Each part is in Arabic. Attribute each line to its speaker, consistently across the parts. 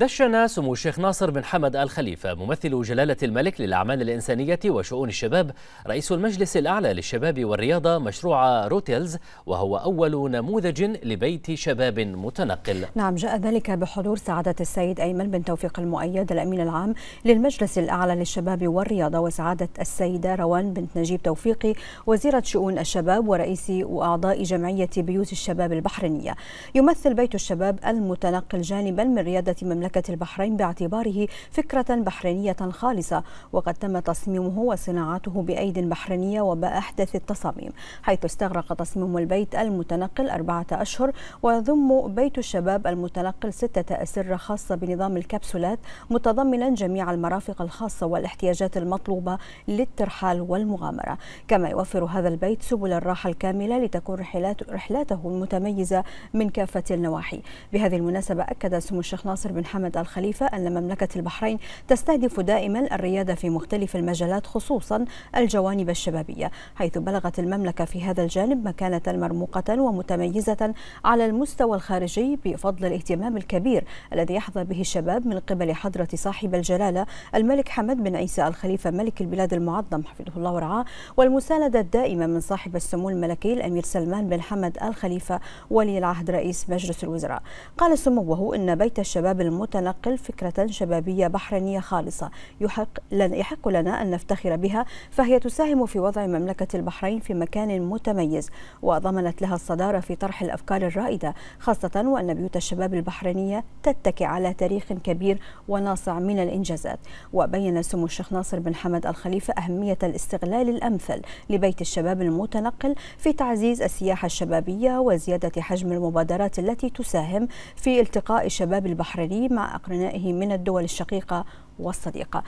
Speaker 1: دشن سمو الشيخ ناصر بن حمد آل خليفة ممثل جلالة الملك للأعمال الإنسانية وشؤون الشباب رئيس المجلس الأعلى للشباب والرياضة مشروع روتيلز وهو أول نموذج لبيت شباب متنقل
Speaker 2: نعم جاء ذلك بحضور سعادة السيد أيمن بن توفيق المؤيد الأمين العام للمجلس الأعلى للشباب والرياضة وسعادة السيدة روان بنت نجيب توفيقي وزيرة شؤون الشباب ورئيس وأعضاء جمعية بيوت الشباب البحرينية يمثل بيت الشباب المتنقل جانبا من ريادة مملكة مملكة البحرين باعتباره فكرة بحرينية خالصة وقد تم تصميمه وصناعته بأيد بحرينية وبأحدث التصاميم حيث استغرق تصميم البيت المتنقل أربعة أشهر ويضم بيت الشباب المتنقل ستة أسرة خاصة بنظام الكبسولات متضمنا جميع المرافق الخاصة والاحتياجات المطلوبة للترحال والمغامرة كما يوفر هذا البيت سبل الراحة الكاملة لتكون رحلات رحلاته المتميزة من كافة النواحي بهذه المناسبة أكد سمو الشيخ ناصر بن حمد الخليفة أن مملكة البحرين تستهدف دائما الريادة في مختلف المجالات خصوصا الجوانب الشبابية حيث بلغت المملكة في هذا الجانب مكانة مرموقة ومتميزة على المستوى الخارجي بفضل الاهتمام الكبير الذي يحظى به الشباب من قبل حضرة صاحب الجلالة الملك حمد بن عيسى الخليفة ملك البلاد المعظم حفظه الله ورعاه والمساندة الدائمة من صاحب السمو الملكي الأمير سلمان بن حمد الخليفة ولي العهد رئيس مجلس الوزراء قال سموه أن بيت الشباب الم متنقل فكرة شبابية بحرينية خالصة يحق لنا, يحق لنا أن نفتخر بها فهي تساهم في وضع مملكة البحرين في مكان متميز وضمنت لها الصدارة في طرح الأفكار الرائدة خاصة وأن بيوت الشباب البحرينية تتكي على تاريخ كبير وناصع من الإنجازات وبين سمو الشيخ ناصر بن حمد الخليفة أهمية الاستغلال الأمثل لبيت الشباب المتنقل في تعزيز السياحة الشبابية وزيادة حجم المبادرات التي تساهم في التقاء الشباب البحريني مع أقرنائه من الدول الشقيقة والصديقة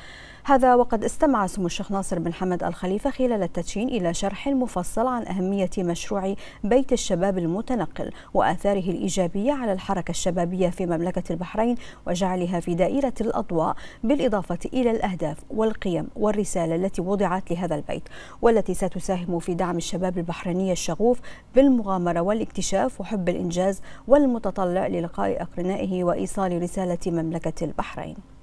Speaker 2: هذا وقد استمع سمو الشيخ ناصر بن حمد الخليفة خلال التدشين إلى شرح مفصل عن أهمية مشروع بيت الشباب المتنقل وآثاره الإيجابية على الحركة الشبابية في مملكة البحرين وجعلها في دائرة الأضواء بالإضافة إلى الأهداف والقيم والرسالة التي وضعت لهذا البيت والتي ستساهم في دعم الشباب البحريني الشغوف بالمغامرة والاكتشاف وحب الإنجاز والمتطلع للقاء أقرنائه وإيصال رسالة مملكة البحرين